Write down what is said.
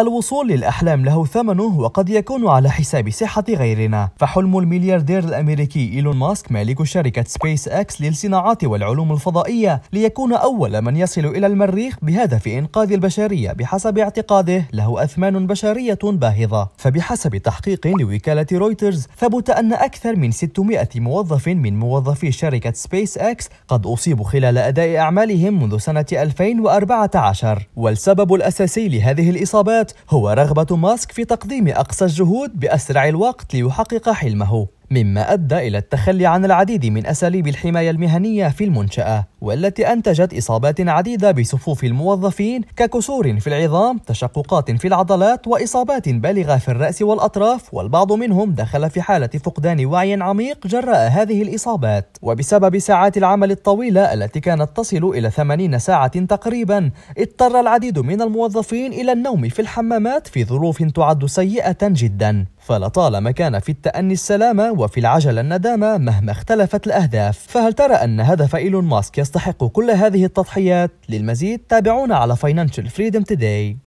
الوصول للأحلام له ثمنه وقد يكون على حساب صحة غيرنا فحلم الملياردير الأمريكي إيلون ماسك مالك شركة سبيس أكس للصناعات والعلوم الفضائية ليكون أول من يصل إلى المريخ بهدف إنقاذ البشرية بحسب اعتقاده له أثمان بشرية باهظة فبحسب تحقيق لوكالة رويترز ثبت أن أكثر من 600 موظف من موظفي شركة سبيس أكس قد أصيبوا خلال أداء أعمالهم منذ سنة 2014 والسبب الأساسي لهذه الإصابات هو رغبة ماسك في تقديم أقصى الجهود بأسرع الوقت ليحقق حلمه مما أدى إلى التخلي عن العديد من أساليب الحماية المهنية في المنشأة والتي أنتجت إصابات عديدة بصفوف الموظفين ككسور في العظام، تشققات في العضلات، وإصابات بالغة في الرأس والأطراف، والبعض منهم دخل في حالة فقدان وعي عميق جراء هذه الإصابات، وبسبب ساعات العمل الطويلة التي كانت تصل إلى 80 ساعة تقريبا، اضطر العديد من الموظفين إلى النوم في الحمامات في ظروف تعد سيئة جدا. فلطالما كان في التأني السلامة وفي العجلة الندامة مهما اختلفت الأهداف فهل ترى أن هدف إيلون ماسك يستحق كل هذه التضحيات؟ للمزيد تابعونا على Financial Freedom Today